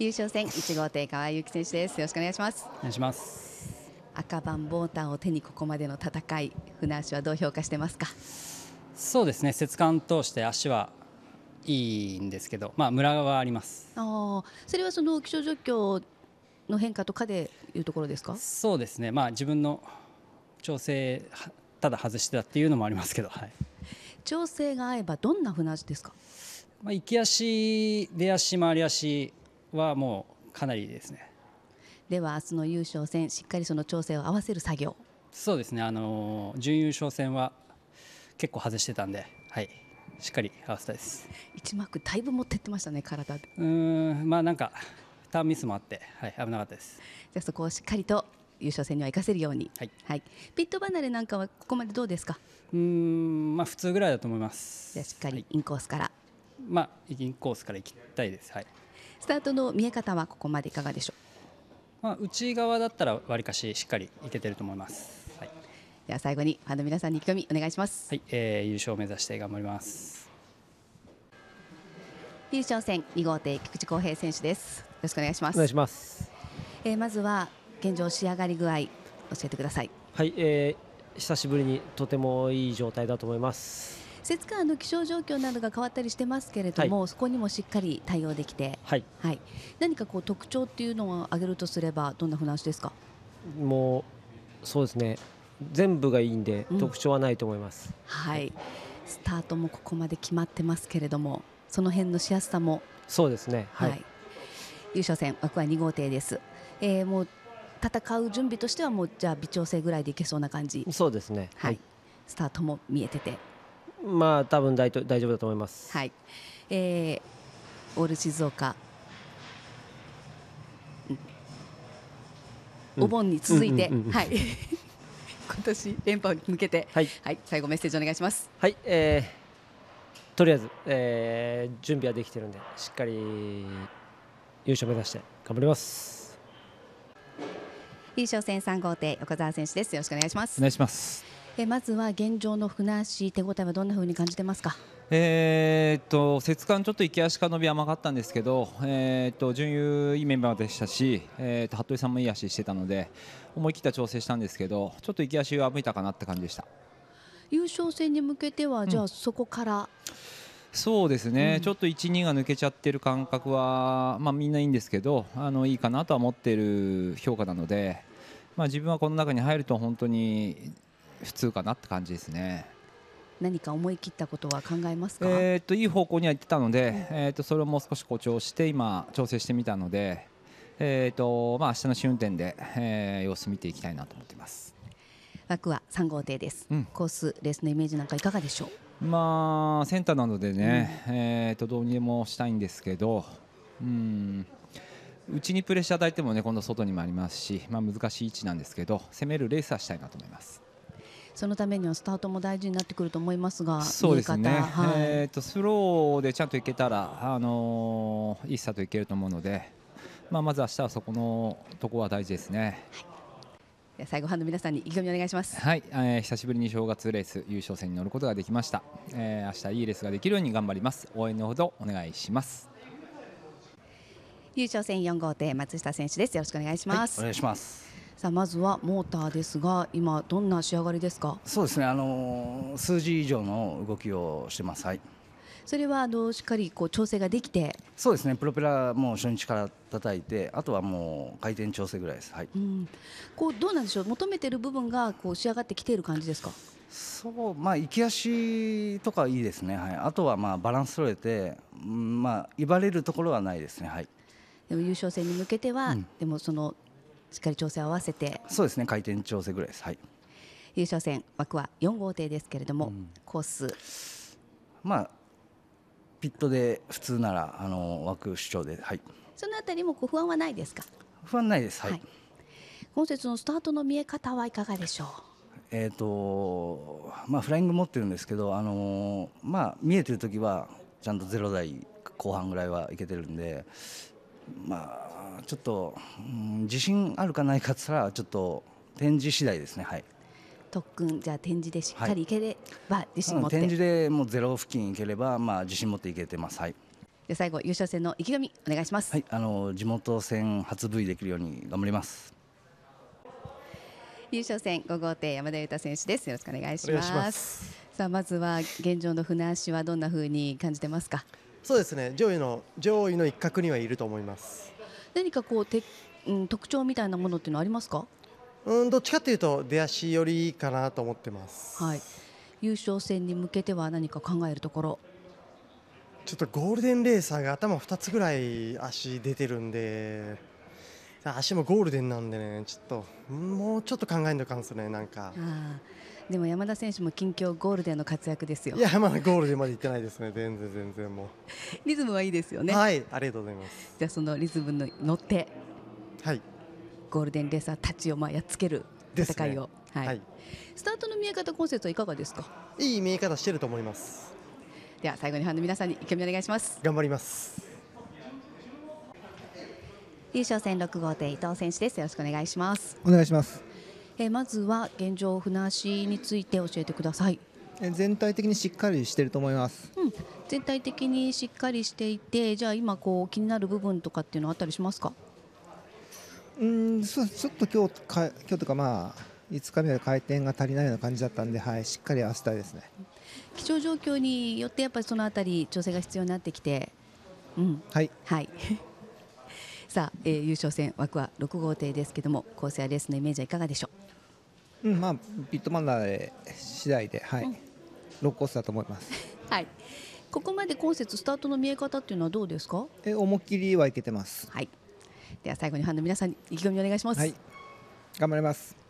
優勝戦一号艇川井紀選手ですよろしくお願いしますお願いします赤バボーターを手にここまでの戦い船足はどう評価してますかそうですね節間通して足はいいんですけど、まあ、村ラはありますあそれはその気象状況の変化とかでいうところですかそうですね、まあ、自分の調整ただ外してたっていうのもありますけど、はい、調整が合えばどんな船足ですか、まあ、行き足、出足、回り足はもうかなりですねでは明日の優勝戦しっかりその調整を合わせる作業そうですねあの準優勝戦は結構外してたんで、はい、しっかり合わせたいです一マークだいぶ持ってってましたね体うんまあなんかターンミスもあって、はい、危なかったですじゃそこをしっかりと優勝戦には生かせるように、はい、はい、ピット離れなんかはここまでどうですかうんまあ普通ぐらいだと思いますじゃしっかりインコースから、はい、まあインコースから行きたいですはいスタートの見え方はここまでいかがでしょう、まあ、内側だったらわりかししっかりいけてると思います、はい、では最後にファンの皆さんに意気込みお願いします、はいえー、優勝を目指して頑張ります優勝戦二号艇菊池康平選手ですよろしくお願いしますお願いします、えー、まずは現状仕上がり具合教えてくださいはい、えー、久しぶりにとてもいい状態だと思います節間の気象状況などが変わったりしてますけれども、はい、そこにもしっかり対応できて、はい、はい、何かこう特徴っていうのを挙げるとすればどんな話ですかもうそうですね全部がいいんで、うん、特徴はないと思います、はい、スタートもここまで決まってますけれどもその辺のしやすさもそうですね、はい、はい、優勝戦枠は2号艇です、えー、もう戦う準備としてはもうじゃあ微調整ぐらいでいけそうな感じそうですねはい、スタートも見えててまあ多分大大丈夫だと思います。はい、えー、オール静岡、お盆に続いて、はい。今年連覇に向けて、はい、はい、最後メッセージお願いします。はい、えー、とりあえず、えー、準備はできてるんで、しっかり優勝目指して頑張ります。優勝戦三号艇横澤選手です。よろしくお願いします。お願いします。えまずは現状の船足手応えはどんなふうに感じてますか。えっと節間ちょっと行き足か伸び甘かったんですけど、えー、っと準優いいメンバーでしたし、えー、っと服部さんもいい足してたので思い切った調整したんですけどちょっと行き足は向いたかなって感じでした優勝戦に向けては、じゃあそこからそうですね、うん、ちょっと1、2が抜けちゃってる感覚は、まあ、みんないいんですけどあのいいかなとは思っている評価なので、まあ、自分はこの中に入ると本当に普通かなって感じですね。何か思い切ったことは考えますか、えー、といい方向には行ってたので、えー、とそれをもう少し誇張して今、調整してみたので、えーとまあ明日の試運転で、えー、様子見ていきたいなと思っています枠は3号艇です、うん、コース、レースのイメージなんかいかがでしょう、まあ、センターなのでね、うん、えー、とどうにでもしたいんですけど。うんうちにプレッシャー与えてもね今度外にもありますし、まあ、難しい位置なんですけど攻めるレースはしたいなと思います。そのためにはスタートも大事になってくると思いますがそうですね、はい、えーと、スローでちゃんといけたら、あのー、いいスタートいけると思うので、まあ、まず明日はそこのとこは大事ですね。はい最後、フの皆さんに意気込みお願いします。はい、えー、久しぶりに正月レース優勝戦に乗ることができました。えー、明日いいレースができるように頑張ります。応援のほどお願いします。優勝戦4号艇松下選手です。よろしくお願いします。はい、お願いします。さあまずはモーターですが今どんな仕上がりですかそうですねあの数字以上の動きをしてますはいそれはあのしっかりこう調整ができてそうですねプロペラもう初日から叩いてあとはもう回転調整ぐらいですはい、うん、こうどうなんでしょう求めてる部分がこう仕上がってきている感じですかそうまあ行き足とかいいですねはいあとはまあバランス取れて、うん、まあ威張れるところはないですねはいでも優勝戦に向けては、うん、でもそのしっかり調整を合わせてそうですね回転調整ぐらいです、はい、優勝戦枠は4号艇ですけれども、うん、コースまあピットで普通ならあの枠主張で、はい、そのあたりも不安はないですか不安ないです、はい、はい、今節のスタートの見え方はいかがでしょうえーとまあ、フライング持ってるんですけど、あのー、まあ、見えてる時はちゃんとゼロ台後半ぐらいはいけてるんで、まあ、ちょっと、うん、自信あるかないかっつったらちょっと展示次第ですねはい特訓じゃあ展示でしっかりいければ、はい、自信持って、展示でもうゼロ付近いければまあ自信持っていけてますはいで最後優勝戦の意気込みお願いしますはいあの地元戦初 V できるように頑張ります優勝戦5号艇山田裕太選手ですよろしくお願いしますさあまずは現状の船足はどんな風に感じてますかそうですね上位の上位の一角にはいると思います何かこうて、うん、特徴みたいなものっていうのはありますかうんどっちかというと出足よりいいかなと思ってます、はい、優勝戦に向けては何か考えるところちょっとゴールデンレーサーが頭2つぐらい足出てるんで足もゴールデンなんでねちょっともうちょっと考えんとかもんすねなんか。あでも山田選手も近況ゴールデンの活躍ですよ。いやまだゴールデンまで行ってないですね。全然全然もう。リズムはいいですよね。はい、ありがとうございます。じゃあそのリズムに乗って、はい、ゴールデンレーサーたちをまあやっつける戦いを、ね、はい、はい、スタートの見え方コンセプトいかがですか。いい見え方してると思います。では最後にファンの皆さんに意見お願いします。頑張ります。優勝戦六号艇伊藤選手です。よろしくお願いします。お願いします。えー、まずは現状、船足について教えてください。全体的にしっかりしてると思います、うん、全体的にしっかりしていてじゃあ今こう気になる部分とかっていうのはあったりしますかうんそうちょっと今日か今日とかまあ5日目で回転が足りないような感じだったんで、はい、しっかり合わせたいですね気象状況によってやっぱりそのあたり調整が必要になってきて、うん、はい、はい さあ、えー、優勝戦枠は6号艇ですけども構成やレースのイメージはいかがでしょううん、まあビットマナーで次第で、はい、うん、ロックオスだと思います。はい。ここまで今節スタートの見え方っていうのはどうですか？え、思いっきりはいけてます。はい。では最後にファンの皆さんに意気込みお願いします。はい。頑張ります。